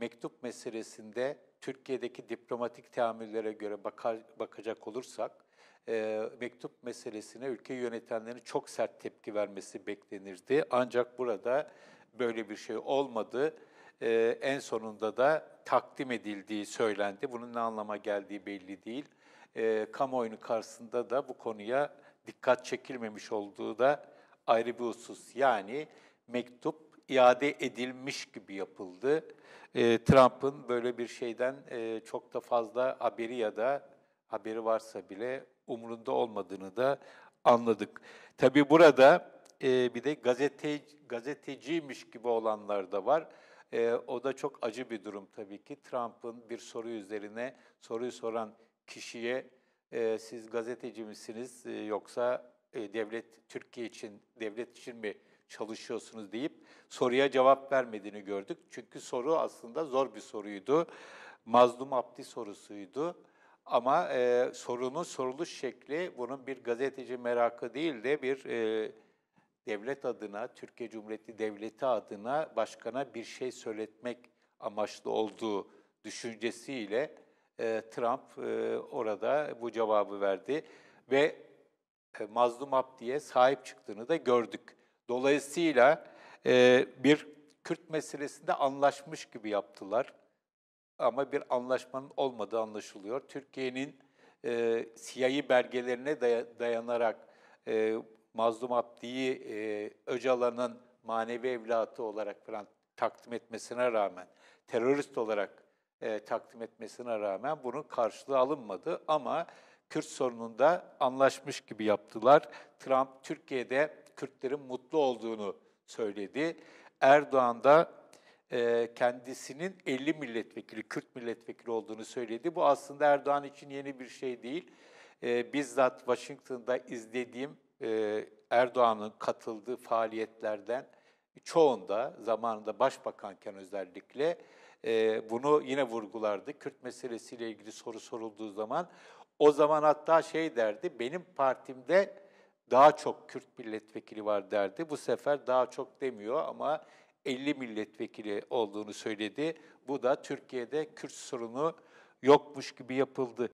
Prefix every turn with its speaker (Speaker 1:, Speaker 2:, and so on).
Speaker 1: mektup meselesinde Türkiye'deki diplomatik teamüllere göre bakar, bakacak olursak e, mektup meselesine ülke yönetenlerinin çok sert tepki vermesi beklenirdi. Ancak burada böyle bir şey olmadı. E, en sonunda da takdim edildiği söylendi. Bunun ne anlama geldiği belli değil. E, kamuoyunun karşısında da bu konuya dikkat çekilmemiş olduğu da ayrı bir husus. Yani mektup iade edilmiş gibi yapıldı. E, Trump'ın böyle bir şeyden e, çok da fazla haberi ya da haberi varsa bile umurunda olmadığını da anladık. Tabii burada e, bir de gazete, gazeteciymiş gibi olanlar da var. E, o da çok acı bir durum tabii ki. Trump'ın bir soru üzerine soruyu soran kişiye e, siz gazeteci misiniz e, yoksa e, devlet Türkiye için devlet için mi çalışıyorsunuz deyip soruya cevap vermediğini gördük. Çünkü soru aslında zor bir soruydu. Mazlum Abdi sorusuydu. Ama e, sorunun soruluş şekli bunun bir gazeteci merakı değil de bir e, devlet adına, Türkiye Cumhuriyeti Devleti adına başkana bir şey söyletmek amaçlı olduğu düşüncesiyle e, Trump e, orada bu cevabı verdi ve e, Mazlum Abdi'ye sahip çıktığını da gördük. Dolayısıyla e, bir Kürt meselesinde anlaşmış gibi yaptılar. Ama bir anlaşmanın olmadığı anlaşılıyor. Türkiye'nin e, CIA belgelerine dayanarak e, Mazlum Abdi'yi e, Öcalan'ın manevi evlatı olarak falan takdim etmesine rağmen, terörist olarak e, takdim etmesine rağmen bunun karşılığı alınmadı. Ama Kürt sorununda anlaşmış gibi yaptılar. Trump Türkiye'de Kürtlerin mutlu olduğunu söyledi. Erdoğan da e, kendisinin 50 milletvekili, Kürt milletvekili olduğunu söyledi. Bu aslında Erdoğan için yeni bir şey değil. E, bizzat Washington'da izlediğim e, Erdoğan'ın katıldığı faaliyetlerden çoğunda, zamanında başbakanken özellikle e, bunu yine vurgulardı. Kürt meselesiyle ilgili soru sorulduğu zaman o zaman hatta şey derdi, benim partimde daha çok Kürt milletvekili var derdi. Bu sefer daha çok demiyor ama 50 milletvekili olduğunu söyledi. Bu da Türkiye'de Kürt sorunu yokmuş gibi yapıldı.